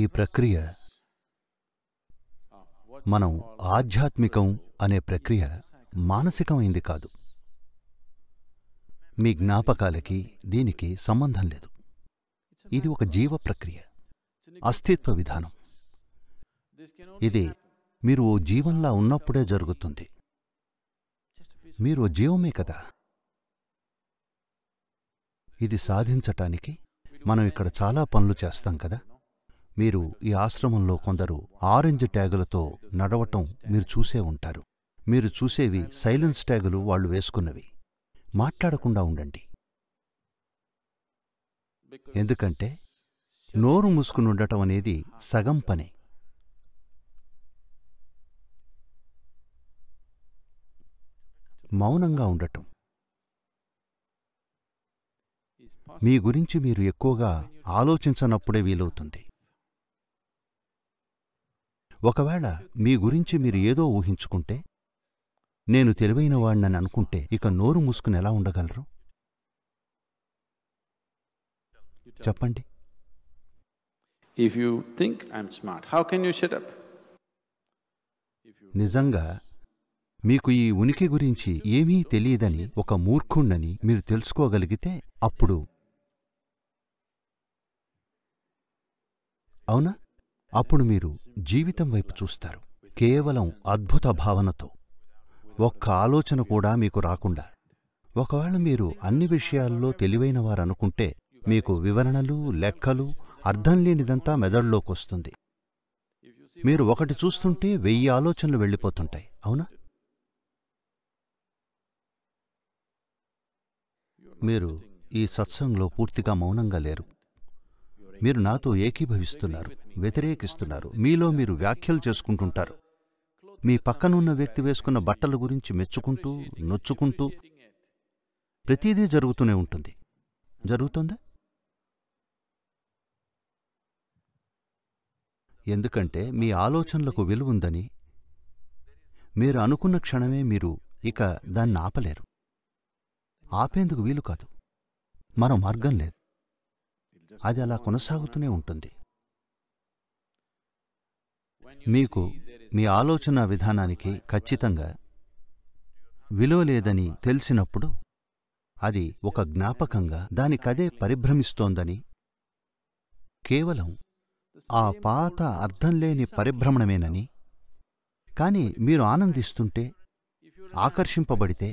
ఈ ప్రక్రియ మనం ఆధ్యాత్మికం అనే ప్రక్రియ మానసికమైంది కాదు మీ జ్ఞాపకాలకి దీనికి సంబంధం లేదు ఇది ఒక జీవ ప్రక్రియ అస్తిత్వ విధానం ఇది మీరు ఓ జీవంలా ఉన్నప్పుడే జరుగుతుంది మీరు జీవమే కదా ఇది సాధించటానికి మనం ఇక్కడ చాలా పనులు చేస్తాం కదా మీరు ఈ ఆశ్రమంలో కొందరు ఆరెంజ్ ట్యాగులతో నడవటం మీరు చూసే ఉంటారు మీరు చూసేవి సైలెన్స్ ట్యాగులు వాళ్ళు వేసుకున్నవి మాట్లాడకుండా ఉండండి ఎందుకంటే నోరు మూసుకుని ఉండటం అనేది సగం పనే మౌనంగా ఉండటం మీ గురించి మీరు ఎక్కువగా ఆలోచించనప్పుడే వీలవుతుంది ఒకవేళ మీ గురించి మీరు ఏదో ఊహించుకుంటే నేను తెలివైన వాణ్ణని అనుకుంటే ఇక నోరు మూసుకుని ఎలా ఉండగలరు చెప్పండి if you think I'm smart how can you shut up నిజంగా మీకు ఈ ఉనికి గురించి ఏమీ తెలియదని ఒక మూర్ఖుణ్ణని మీరు తెలుసుకోగలిగితే అప్పుడు అవునా అప్పుడు మీరు జీవితం వైపు చూస్తారు కేవలం అద్భుత భావనతో ఒక్క ఆలోచన కూడా మీకు రాకుండా ఒకవేళ మీరు అన్ని విషయాల్లో తెలివైన వారనుకుంటే మీకు వివరణలు లెక్కలు అర్థం లేనిదంతా మెదడులోకొస్తుంది మీరు ఒకటి చూస్తుంటే వెయ్యి ఆలోచనలు వెళ్ళిపోతుంటాయి అవునా మీరు ఈ సత్సంగంలో పూర్తిగా మౌనంగా లేరు మీరు నాతో ఏకీభవిస్తున్నారు వ్యతిరేకిస్తున్నారు మీలో మీరు వ్యాఖ్యలు చేసుకుంటుంటారు మీ పక్కనున్న వ్యక్తి వేసుకున్న బట్టల గురించి మెచ్చుకుంటూ నొచ్చుకుంటూ ప్రతిదీ జరుగుతూనే ఉంటుంది జరుగుతుందా ఎందుకంటే మీ ఆలోచనలకు విలువుందని మీరు అనుకున్న క్షణమే మీరు ఇక దాన్ని ఆపలేరు ఆపేందుకు వీలు కాదు మరో మార్గం లేదు అది అలా కొనసాగుతూనే ఉంటుంది మీకు మీ ఆలోచన విధానానికి ఖచ్చితంగా విలువ లేదని తెలిసినప్పుడు అది ఒక జ్ఞాపకంగా దానికదే పరిభ్రమిస్తోందని కేవలం ఆ పాత అర్థం లేని పరిభ్రమణమేనని కాని మీరు ఆనందిస్తుంటే ఆకర్షింపబడితే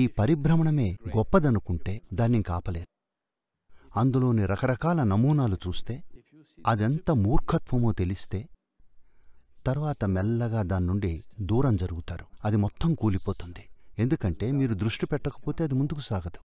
ఈ పరిభ్రమణమే గొప్పదనుకుంటే దాన్ని కాపలేరు అందులోని రకరకాల నమూనాలు చూస్తే అదెంత మూర్ఖత్వమో తెలిస్తే తర్వాత మెల్లగా దాని నుండి దూరం జరుగుతారు అది మొత్తం కూలిపోతుంది ఎందుకంటే మీరు దృష్టి పెట్టకపోతే అది ముందుకు సాగదు